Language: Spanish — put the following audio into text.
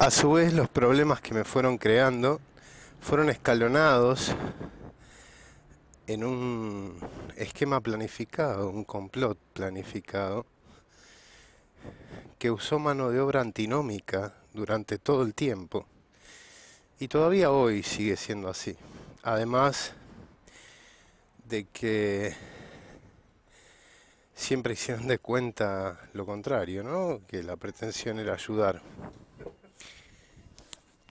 A su vez, los problemas que me fueron creando fueron escalonados en un esquema planificado, un complot planificado, que usó mano de obra antinómica durante todo el tiempo. Y todavía hoy sigue siendo así. Además de que siempre hicieron de cuenta lo contrario, ¿no? Que la pretensión era ayudar.